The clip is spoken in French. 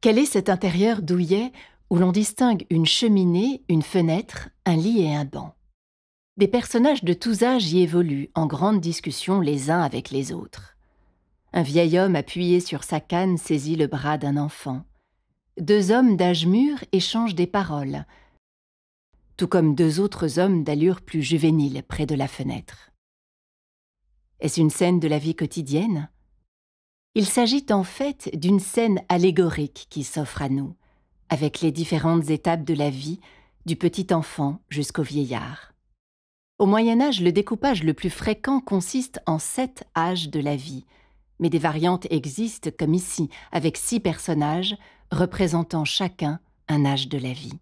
Quel est cet intérieur douillet où l'on distingue une cheminée, une fenêtre, un lit et un banc Des personnages de tous âges y évoluent, en grande discussion les uns avec les autres. Un vieil homme appuyé sur sa canne saisit le bras d'un enfant. Deux hommes d'âge mûr échangent des paroles, tout comme deux autres hommes d'allure plus juvénile près de la fenêtre. Est-ce une scène de la vie quotidienne Il s'agit en fait d'une scène allégorique qui s'offre à nous, avec les différentes étapes de la vie, du petit enfant jusqu'au vieillard. Au Moyen Âge, le découpage le plus fréquent consiste en sept âges de la vie, mais des variantes existent comme ici, avec six personnages représentant chacun un âge de la vie.